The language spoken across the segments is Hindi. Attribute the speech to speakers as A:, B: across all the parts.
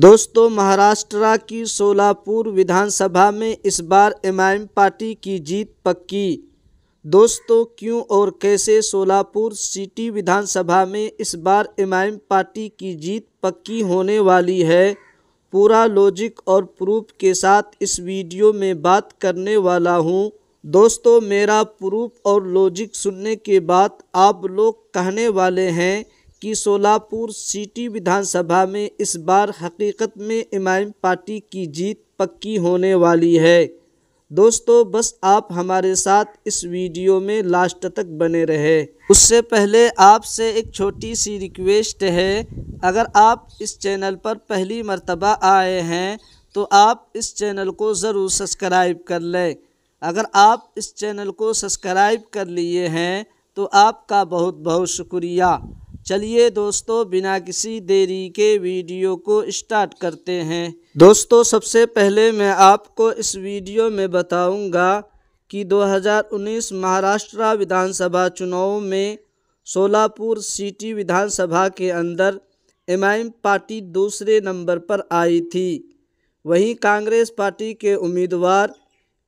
A: दोस्तों महाराष्ट्र की सोलापुर विधानसभा में इस बार एम पार्टी की जीत पक्की दोस्तों क्यों और कैसे सोलापुर सिटी विधानसभा में इस बार एम पार्टी की जीत पक्की होने वाली है पूरा लॉजिक और प्रूफ के साथ इस वीडियो में बात करने वाला हूं दोस्तों मेरा प्रूफ और लॉजिक सुनने के बाद आप लोग कहने वाले हैं कि सोलापुर सिटी विधानसभा में इस बार हकीकत में इमाम पार्टी की जीत पक्की होने वाली है दोस्तों बस आप हमारे साथ इस वीडियो में लास्ट तक बने रहे उससे पहले आपसे एक छोटी सी रिक्वेस्ट है अगर आप इस चैनल पर पहली मर्तबा आए हैं तो आप इस चैनल को ज़रूर सब्सक्राइब कर लें अगर आप इस चैनल को सब्सक्राइब कर लिए हैं तो आपका बहुत बहुत शुक्रिया चलिए दोस्तों बिना किसी देरी के वीडियो को स्टार्ट करते हैं दोस्तों सबसे पहले मैं आपको इस वीडियो में बताऊंगा कि 2019 महाराष्ट्र विधानसभा चुनाव में सोलापुर सिटी विधानसभा के अंदर एम पार्टी दूसरे नंबर पर आई थी वहीं कांग्रेस पार्टी के उम्मीदवार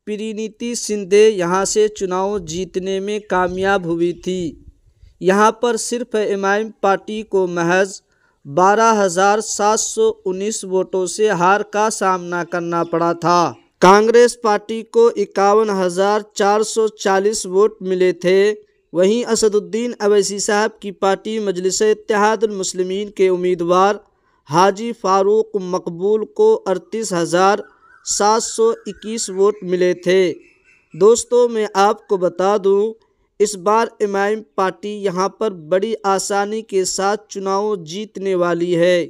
A: परिणीति सिंधे यहां से चुनाव जीतने में कामयाब हुई थी यहाँ पर सिर्फ इमाम पार्टी को महज बारह हजार सात सौ उन्नीस वोटों से हार का सामना करना पड़ा था कांग्रेस पार्टी को इक्यावन हजार चार सौ चालीस वोट मिले थे वहीं असदुद्दीन अवैसी साहब की पार्टी मजलिस मुस्लिमीन के उम्मीदवार हाजी फारूक मकबूल को अड़तीस हजार सात सौ इक्कीस वोट मिले थे दोस्तों मैं आपको बता दूं इस बार एम पार्टी यहां पर बड़ी आसानी के साथ चुनाव जीतने वाली है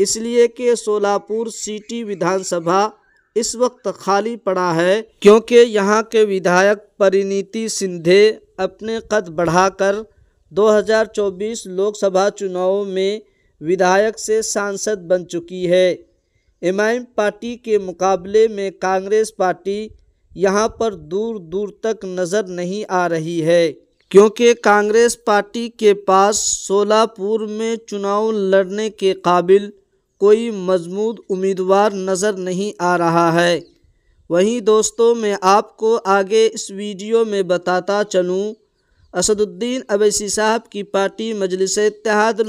A: इसलिए कि सोलापुर सिटी विधानसभा इस वक्त खाली पड़ा है क्योंकि यहाँ के विधायक परिणीति सिंधे अपने कद बढ़ाकर 2024 लोकसभा चुनाव में विधायक से सांसद बन चुकी है एम पार्टी के मुकाबले में कांग्रेस पार्टी यहाँ पर दूर दूर तक नज़र नहीं आ रही है क्योंकि कांग्रेस पार्टी के पास सोलापुर में चुनाव लड़ने के काबिल कोई मजमूद उम्मीदवार नज़र नहीं आ रहा है वहीं दोस्तों मैं आपको आगे इस वीडियो में बताता चलूं असदुद्दीन अवैसी साहब की पार्टी मजलिस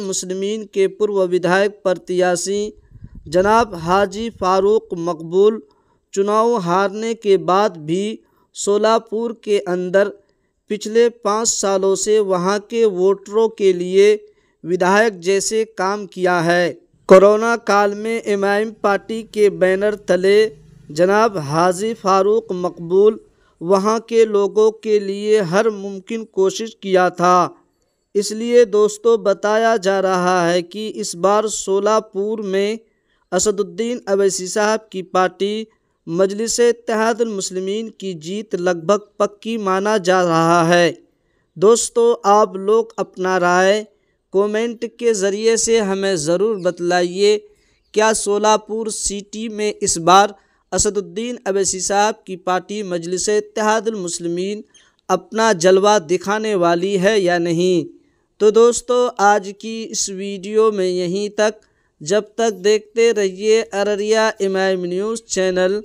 A: मुस्लिमीन के पूर्व विधायक प्रत्याशी जनाब हाजी फारूक मकबूल चुनाव हारने के बाद भी सोलापुर के अंदर पिछले पाँच सालों से वहां के वोटरों के लिए विधायक जैसे काम किया है कोरोना काल में एम पार्टी के बैनर तले जनाब हाजी फारूक मकबूल वहां के लोगों के लिए हर मुमकिन कोशिश किया था इसलिए दोस्तों बताया जा रहा है कि इस बार सोलापुर में असदुद्दीन अवैसी साहब की पार्टी मजलिस मुस्लिमीन की जीत लगभग पक्की माना जा रहा है दोस्तों आप लोग अपना राय कमेंट के ज़रिए से हमें ज़रूर बतलाइए क्या सोलापुर सिटी में इस बार असदुद्दीन अवैसी साहब की पार्टी मजलिस मुस्लिमीन अपना जलवा दिखाने वाली है या नहीं तो दोस्तों आज की इस वीडियो में यहीं तक जब तक देखते रहिए अररिया एम न्यूज़ चैनल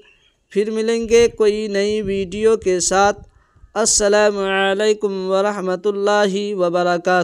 A: फिर मिलेंगे कोई नई वीडियो के साथ अस्सलाम वालेकुम वरहमतुल्लाहि